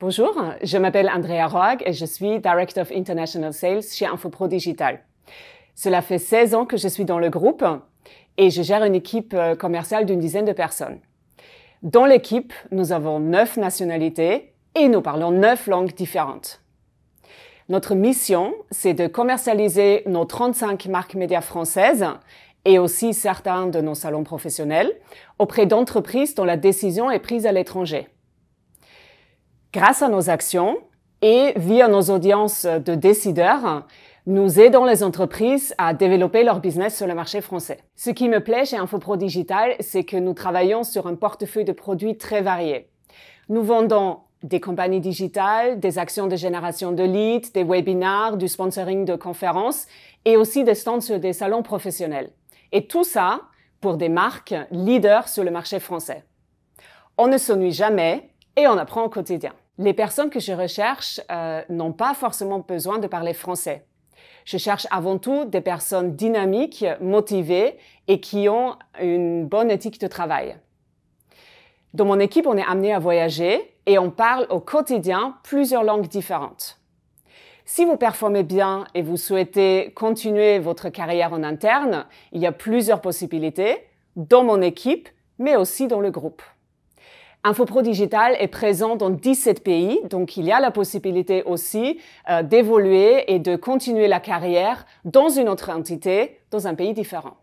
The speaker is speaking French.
Bonjour, je m'appelle Andrea Roag et je suis Director of International Sales chez InfoPro Digital. Cela fait 16 ans que je suis dans le groupe et je gère une équipe euh, commerciale d'une dizaine de personnes. Dans l'équipe, nous avons neuf nationalités et nous parlons neuf langues différentes. Notre mission, c'est de commercialiser nos 35 marques médias françaises et aussi certains de nos salons professionnels auprès d'entreprises dont la décision est prise à l'étranger. Grâce à nos actions et via nos audiences de décideurs, nous aidons les entreprises à développer leur business sur le marché français. Ce qui me plaît chez InfoPro Digital, c'est que nous travaillons sur un portefeuille de produits très variés. Nous vendons des compagnies digitales, des actions de génération de leads, des webinars, du sponsoring de conférences et aussi des stands sur des salons professionnels. Et tout ça pour des marques leaders sur le marché français. On ne s'ennuie jamais et on apprend au quotidien. Les personnes que je recherche euh, n'ont pas forcément besoin de parler français. Je cherche avant tout des personnes dynamiques, motivées et qui ont une bonne éthique de travail. Dans mon équipe, on est amené à voyager et on parle au quotidien plusieurs langues différentes. Si vous performez bien et vous souhaitez continuer votre carrière en interne, il y a plusieurs possibilités dans mon équipe, mais aussi dans le groupe. InfoPro Digital est présent dans 17 pays, donc il y a la possibilité aussi euh, d'évoluer et de continuer la carrière dans une autre entité, dans un pays différent.